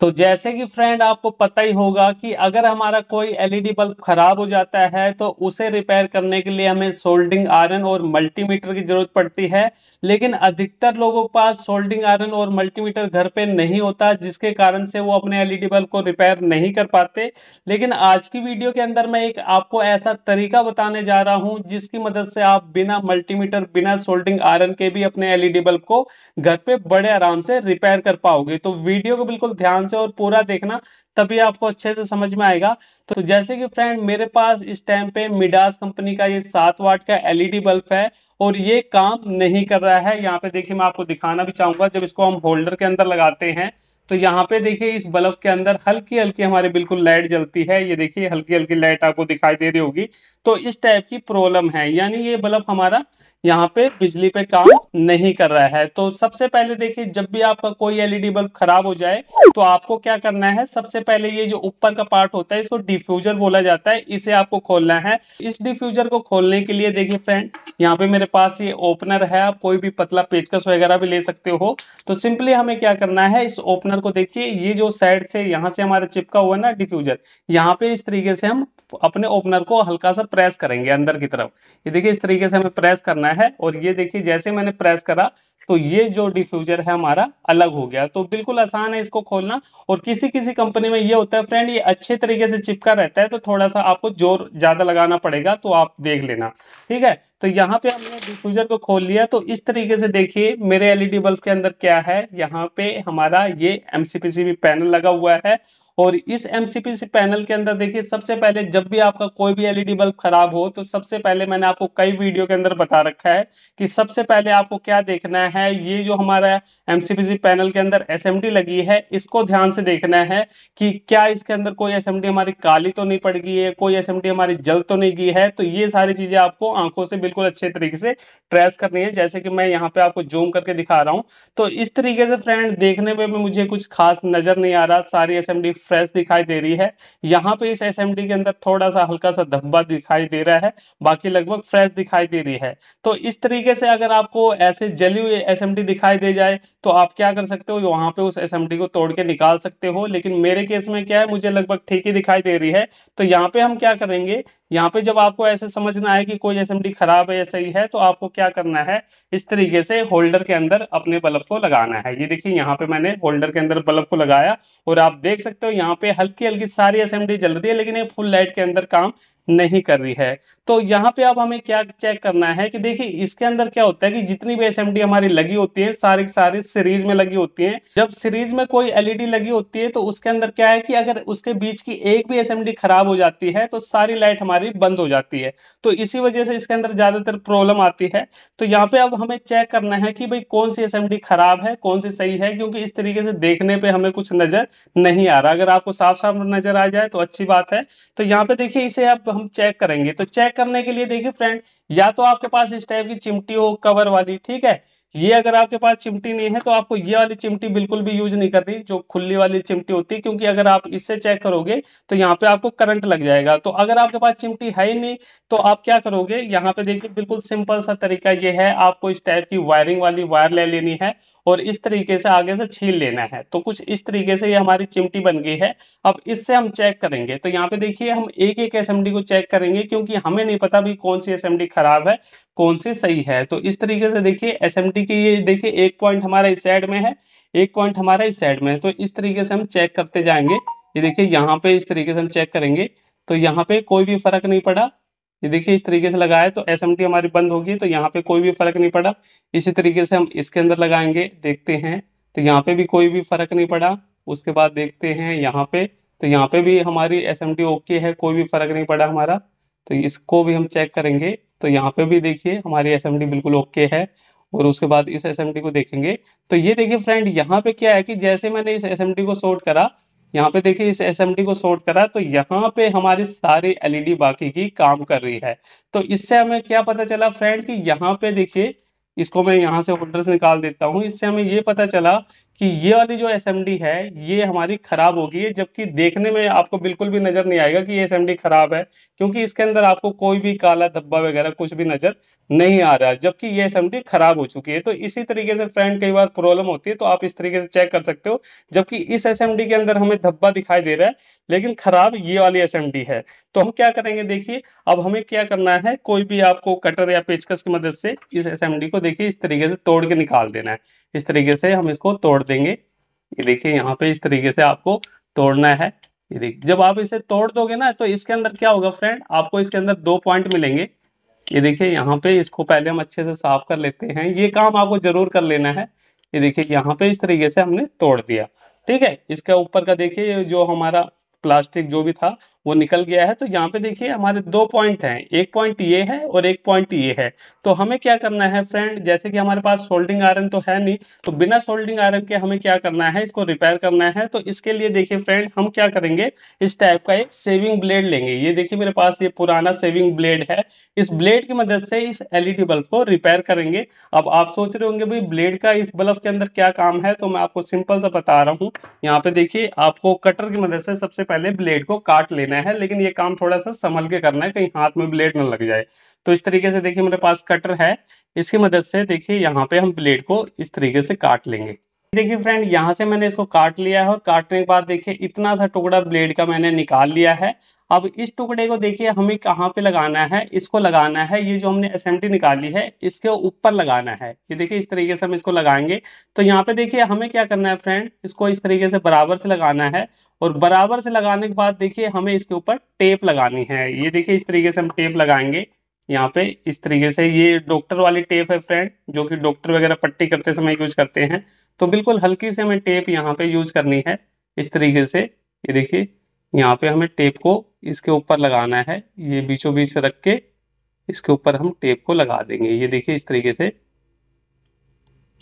तो जैसे कि फ्रेंड आपको पता ही होगा कि अगर हमारा कोई एलईडी बल्ब e खराब हो जाता है तो उसे रिपेयर करने के लिए हमें सोल्डिंग आयरन और मल्टीमीटर की जरूरत पड़ती है लेकिन अधिकतर लोगों के पास सोल्डिंग आयरन और मल्टीमीटर घर पे नहीं होता जिसके कारण से वो अपने एलईडी बल्ब e को रिपेयर नहीं कर पाते लेकिन आज की वीडियो के अंदर मैं एक आपको ऐसा तरीका बताने जा रहा हूँ जिसकी मदद से आप बिना मल्टीमीटर बिना सोल्डिंग आयरन के भी अपने एलईडी बल्ब e को घर पे बड़े आराम से रिपेयर कर पाओगे तो वीडियो को बिल्कुल ध्यान से और पूरा देखना तभी आपको अच्छे से समझ में आएगा तो जैसे कि फ्रेंड मेरे पास इस टाइम पे मिडास कंपनी का ये सात वाट का एलईडी बल्ब e है और ये काम नहीं कर रहा है यहाँ पे देखिए मैं आपको दिखाना भी चाहूंगा जब इसको हम होल्डर के अंदर लगाते हैं तो यहाँ पे देखिए इस बल्ब के अंदर हल्की हल्की हमारे बिल्कुल लाइट जलती है ये देखिए हल्की हल्की लाइट आपको दिखाई दे रही होगी तो इस टाइप की प्रॉब्लम है यानी ये बल्ब हमारा यहाँ पे बिजली पे काम नहीं कर रहा है तो सबसे पहले देखिए जब भी आपका कोई एलईडी बल्ब e खराब हो जाए तो आपको क्या करना है सबसे पहले ये जो ऊपर का पार्ट होता है इसको डिफ्यूजर बोला जाता है इसे आपको खोलना है इस डिफ्यूजर को खोलने के लिए देखिए फ्रेंड यहाँ पे मेरे पास ये ओपनर है आप कोई भी पतला पेचकस वगैरह भी ले सकते हो तो सिंपली हमें क्या करना है इस ओपनर को देखिए ये जो साइड से यहाँ से हमारा चिपका हुआ ना डिफ्यूजर यहाँ पे इस तरीके से हम अपने ओपनर को हल्का सा प्रेस करेंगे अंदर की तरफ ये देखिए इस तरीके से हमें प्रेस करना है और ये देखिए जैसे मैंने प्रेस करा तो ये जो डिफ्यूजर है हमारा अलग हो गया तो बिल्कुल आसान है इसको खोलना और किसी किसी कंपनी में ये होता है फ्रेंड ये अच्छे तरीके से चिपका रहता है तो थोड़ा सा आपको जोर ज़्यादा लगाना पड़ेगा तो आप देख लेना ठीक है तो यहाँ पे हमने डिफ्यूजर को खोल लिया तो इस तरीके से देखिए मेरे एलईडी बल्ब के अंदर क्या है यहाँ पे हमारा ये एमसीपीसी पैनल लगा हुआ है और इस एमसीपी पैनल के अंदर देखिए सबसे पहले जब भी आपका कोई भी एलईडी बल्ब e खराब हो तो सबसे पहले मैंने आपको कई वीडियो के अंदर बता रखा है कि सबसे पहले आपको क्या देखना है ये जो हमारा एमसीपीसी पैनल के अंदर एस लगी है इसको ध्यान से देखना है कि क्या इसके अंदर कोई एस हमारी काली तो नहीं पड़ गई है कोई एस हमारी जल तो नहीं गई है तो ये सारी चीजें आपको आंखों से बिल्कुल अच्छे तरीके से ट्रेस करनी है जैसे कि मैं यहाँ पे आपको जूम करके दिखा रहा हूँ तो इस तरीके से फ्रेंड देखने में मुझे कुछ खास नजर नहीं आ रहा सारी एस फ्रेश दिखाई दे रही है यहाँ पे इस एस के अंदर थोड़ा सा हल्का सा धब्बा दिखाई दे रहा है बाकी लगभग फ्रेश दिखाई दे रही है तो इस तरीके से अगर आपको ऐसे जली हुई एस दिखाई दे जाए तो आप क्या कर सकते हो वहां पे उस एस को तोड़ के निकाल सकते हो लेकिन मेरे केस में क्या है मुझे लगभग ठीक ही दिखाई दे रही है तो यहाँ पे हम क्या करेंगे यहाँ पे जब आपको ऐसे समझना है कि कोई एस खराब है या सही है तो आपको क्या करना है इस तरीके से होल्डर के अंदर अपने बल्ब को लगाना है ये देखिए यहाँ पे मैंने होल्डर के अंदर बल्ब को लगाया और आप देख सकते हो यहाँ पे हल्की हल्की सारी असेंबली जल रही है लेकिन ये फुल लाइट के अंदर काम नहीं कर रही है तो यहाँ पे अब हमें क्या चेक करना है कि देखिए इसके अंदर क्या होता है कि जितनी भी एसएमडी हमारी लगी होती है सारी सारी सीरीज में लगी होती है जब सीरीज में कोई एलईडी e लगी होती है तो उसके अंदर क्या है कि अगर उसके बीच की एक भी एसएमडी खराब हो जाती है तो सारी लाइट हमारी बंद हो जाती है तो इसी वजह से इसके अंदर ज्यादातर प्रॉब्लम आती है तो यहाँ पे अब हमें चेक करना है कि भाई कौन सी एस खराब है कौन सी सही है क्योंकि इस तरीके से देखने पर हमें कुछ नजर नहीं आ रहा अगर आपको साफ साफ नजर आ जाए तो अच्छी बात है तो यहाँ पे देखिए इसे आप हम चेक करेंगे तो चेक करने के लिए देखिए फ्रेंड या तो आपके पास इस टाइप की चिमटी हो कवर वाली ठीक है ये अगर आपके पास चिमटी नहीं है तो आपको ये वाली चिमटी बिल्कुल भी यूज नहीं करनी जो खुली वाली चिमटी होती है क्योंकि अगर आप इससे चेक करोगे तो यहाँ पे आपको करंट लग जाएगा तो अगर आपके पास चिमटी है ही नहीं तो आप क्या करोगे यहाँ पे देखिए बिल्कुल सिंपल सा तरीका ये है आपको इस टाइप की वायरिंग वाली वायर ले लेनी है और इस तरीके से आगे से छीन लेना है तो कुछ इस तरीके से ये हमारी चिमटी बन गई है अब इससे हम चेक करेंगे तो यहाँ पे देखिए हम एक एक एस को चेक करेंगे क्योंकि हमें नहीं पता भी कौन सी एस खराब है कौन सी सही है तो इस तरीके से देखिए एस एंटी की ये देखिए एक पॉइंट हमारा इस साइड में है एक पॉइंट हमारा इस साइड में है तो इस तरीके से हम चेक करते जाएंगे ये देखिए यहाँ पे इस तरीके से हम चेक करेंगे तो यहाँ पे कोई भी फर्क नहीं पड़ा ये देखिए इस तरीके से लगाया तो एस हमारी बंद होगी तो यहाँ पे कोई भी फर्क नहीं पड़ा इसी तरीके से हम इसके अंदर लगाएंगे देखते हैं तो यहाँ पे भी कोई भी फर्क नहीं पड़ा उसके बाद देखते हैं यहाँ पे तो यहाँ पे भी हमारी एस ओके है कोई भी फर्क नहीं पड़ा हमारा तो इसको भी हम चेक करेंगे तो यहाँ पे भी देखिए हमारी एस बिल्कुल ओके है और उसके बाद इस एस को देखेंगे तो ये देखिए फ्रेंड यहाँ पे क्या है कि जैसे मैंने इस एस को शॉर्ट करा यहाँ पे देखिए इस एस को शॉर्ट करा तो यहाँ पे हमारे सारे एलईडी e बाकी की काम कर रही है तो इससे हमें क्या पता चला फ्रेंड कि यहाँ पे देखिए इसको मैं यहाँ से होल्डर निकाल देता हूँ इससे हमें ये पता चला कि ये वाली जो एस है ये हमारी खराब हो गई है जबकि देखने में आपको बिल्कुल भी नजर नहीं आएगा कि ये एस खराब है क्योंकि इसके अंदर आपको कोई भी काला धब्बा वगैरह कुछ भी नजर नहीं आ रहा जबकि ये एस खराब हो चुकी है तो इसी तरीके से फ्रेंड कई बार प्रॉब्लम होती है तो आप इस तरीके से चेक कर सकते हो जबकि इस एस के अंदर हमें धब्बा दिखाई दे रहा है लेकिन खराब ये वाली एस है तो हम क्या करेंगे देखिए अब हमें क्या करना है कोई भी आपको कटर या पेचकस की मदद से इस एस को देखिए इस तरीके से तोड़ के निकाल देना है इस तरीके से हम इसको तोड़ देंगे ये देखिए यहाँ पे इस तरीके से आपको तोड़ना है ये देखिए जब आप इसे तोड़ दोगे ना तो इसके अंदर क्या होगा फ्रेंड आपको इसके अंदर दो पॉइंट मिलेंगे ये देखिए यहाँ पे इसको पहले हम अच्छे से साफ कर लेते हैं ये काम आपको जरूर कर लेना है ये देखिए यहाँ पे इस तरीके से हमने तोड़ दिया ठीक है इसके ऊपर का देखिए जो हमारा प्लास्टिक जो भी था वो निकल गया है तो यहाँ पे देखिए हमारे दो पॉइंट हैं एक पॉइंट ये है और एक पॉइंट ये है तो हमें क्या करना है फ्रेंड जैसे कि हमारे पास सोल्डिंग आयरन तो है नहीं तो बिना सोल्डिंग आयरन के हमें क्या करना है इसको रिपेयर करना है तो इसके लिए देखिए फ्रेंड हम क्या करेंगे इस टाइप का एक सेविंग ब्लेड लेंगे ये देखिए मेरे पास ये पुराना सेविंग ब्लेड है इस ब्लेड की मदद से इस एल बल्ब को रिपेयर करेंगे अब आप सोच रहे होंगे भाई ब्लेड का इस बल्ब के अंदर क्या काम है तो मैं आपको सिंपल सा बता रहा हूँ यहाँ पे देखिए आपको कटर की मदद से सबसे पहले ब्लेड को काट लेना है लेकिन ये काम थोड़ा सा संभल के करना है कहीं हाथ में ब्लेड ना लग जाए तो इस तरीके से देखिए मेरे पास कटर है इसकी मदद से देखिए यहाँ पे हम ब्लेड को इस तरीके से काट लेंगे देखिए फ्रेंड यहाँ से मैंने इसको काट लिया है और काटने के बाद देखिए इतना सा टुकड़ा ब्लेड का मैंने निकाल लिया है अब इस टुकड़े को देखिए हमें कहाँ पे लगाना है इसको लगाना है ये जो हमने एस निकाली है इसके ऊपर लगाना है ये देखिए इस तरीके से हम इसको लगाएंगे तो यहाँ पे देखिए हमें क्या करना है फ्रेंड इसको इस तरीके से बराबर से लगाना है और बराबर से लगाने के बाद देखिए हमें इसके ऊपर टेप लगानी है ये देखिए इस तरीके से हम टेप लगाएंगे यहाँ पे इस तरीके से ये डॉक्टर वाली टेप है फ्रेंड जो कि डॉक्टर वगैरह पट्टी करते समय यूज करते हैं तो बिल्कुल हल्की से हमें टेप यहाँ पे यूज करनी है इस तरीके से ये देखिए यहाँ पे हमें टेप को इसके ऊपर लगाना है ये बीचों बीच रख के इसके ऊपर हम टेप को लगा देंगे ये देखिए इस तरीके से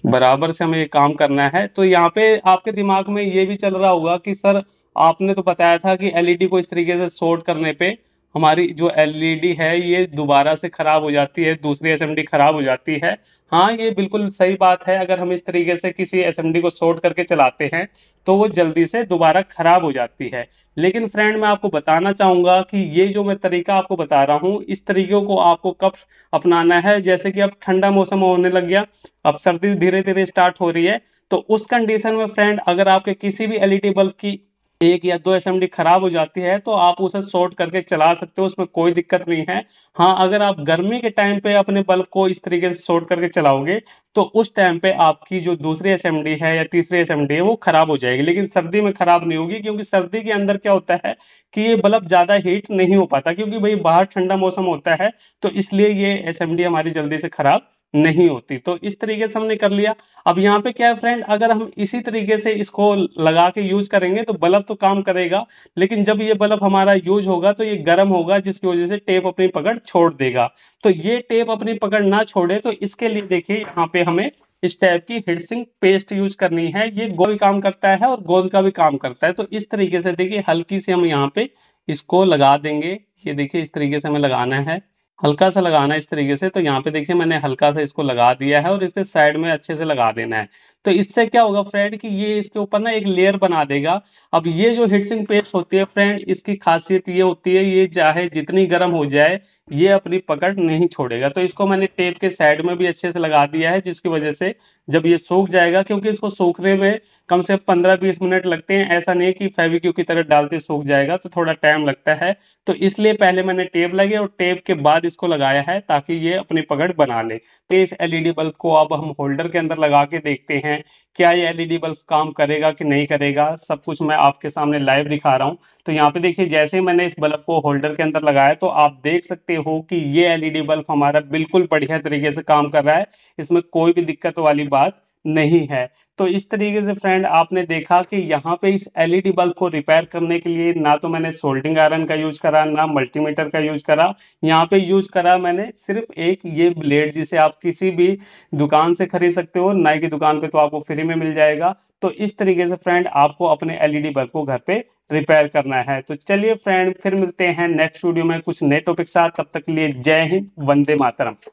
बराबर से हमें ये काम करना है तो यहाँ पे आपके दिमाग में ये भी चल रहा होगा कि सर आपने तो बताया था कि एलईडी e को इस तरीके से शॉर्ट करने पे हमारी जो एलईडी e है ये दोबारा से ख़राब हो जाती है दूसरी एसएमडी ख़राब हो जाती है हाँ ये बिल्कुल सही बात है अगर हम इस तरीके से किसी एसएमडी को शॉर्ट करके चलाते हैं तो वो जल्दी से दोबारा ख़राब हो जाती है लेकिन फ्रेंड मैं आपको बताना चाहूँगा कि ये जो मैं तरीका आपको बता रहा हूँ इस तरीके को आपको कब अपनाना है जैसे कि अब ठंडा मौसम होने लग गया अब सर्दी धीरे धीरे स्टार्ट हो रही है तो उस कंडीशन में फ्रेंड अगर आपके किसी भी एल बल्ब e की एक या दो एस खराब हो जाती है तो आप उसे शॉर्ट करके चला सकते हो उसमें कोई दिक्कत नहीं है हाँ अगर आप गर्मी के टाइम पे अपने बल्ब को इस तरीके से शॉर्ट करके चलाओगे तो उस टाइम पे आपकी जो दूसरी एस है या तीसरी एस है वो खराब हो जाएगी लेकिन सर्दी में खराब नहीं होगी क्योंकि सर्दी के अंदर क्या होता है कि ये बल्ब ज़्यादा हीट नहीं हो पाता क्योंकि भाई बाहर ठंडा मौसम होता है तो इसलिए ये एस हमारी जल्दी से खराब नहीं होती तो इस तरीके से हमने कर लिया अब यहाँ पे क्या है फ्रेंड अगर हम इसी तरीके से इसको लगा के यूज करेंगे तो बल्ब तो काम करेगा लेकिन जब ये बल्ब हमारा यूज होगा तो ये गर्म होगा जिसकी वजह से टेप अपनी पकड़ छोड़ देगा तो ये टेप अपनी पकड़ ना छोड़े तो इसके लिए देखिए यहाँ पे हमें इस टाइप की हिडसिंग पेस्ट यूज करनी है ये गो काम करता है और गोल का भी काम करता है तो इस तरीके से देखिए हल्की से हम यहाँ पे इसको लगा देंगे ये देखिए इस तरीके से हमें लगाना है हल्का सा लगाना इस तरीके से तो यहाँ पे देखिए मैंने हल्का सा इसको लगा दिया है और इसके साइड में अच्छे से लगा देना है तो इससे क्या होगा फ्रेंड कि ये इसके ऊपर ना एक लेयर बना देगा अब ये जो हीटसिंग पेस्ट होती है फ्रेंड इसकी खासियत ये होती है ये चाहे जितनी गर्म हो जाए ये अपनी पकड़ नहीं छोड़ेगा तो इसको मैंने टेप के साइड में भी अच्छे से लगा दिया है जिसकी वजह से जब ये सूख जाएगा क्योंकि इसको सूखने में कम से कम पंद्रह बीस मिनट लगते हैं ऐसा नहीं कि फेविक्यू की तरह डालते सूख जाएगा तो थोड़ा टाइम लगता है तो इसलिए पहले मैंने टेप लगे और टेप के बाद इसको लगाया है ताकि ये अपनी पकड़ बना ले तो इस एलईडी बल्ब को अब हम होल्डर के अंदर लगा के देखते हैं हैं क्या ये एलईडी बल्ब काम करेगा कि नहीं करेगा सब कुछ मैं आपके सामने लाइव दिखा रहा हूं तो यहाँ पे देखिए जैसे ही मैंने इस बल्ब को होल्डर के अंदर लगाया तो आप देख सकते हो कि ये एलईडी बल्ब हमारा बिल्कुल बढ़िया तरीके से काम कर रहा है इसमें कोई भी दिक्कत वाली बात नहीं है तो इस तरीके से फ्रेंड आपने देखा कि यहाँ पे इस एलईडी बल्ब e को रिपेयर करने के लिए ना तो मैंने सोल्डिंग आयरन का यूज करा ना मल्टीमीटर का यूज करा यहाँ पे यूज करा मैंने सिर्फ एक ये ब्लेड जिसे आप किसी भी दुकान से खरीद सकते हो नाई की दुकान पे तो आपको फ्री में मिल जाएगा तो इस तरीके से फ्रेंड आपको अपने एलईडी बल्ब e को घर पे रिपेयर करना है तो चलिए फ्रेंड फिर मिलते हैं नेक्स्ट वीडियो में कुछ नए टॉपिक साथ तब तक के लिए जय हिंद वंदे मातरम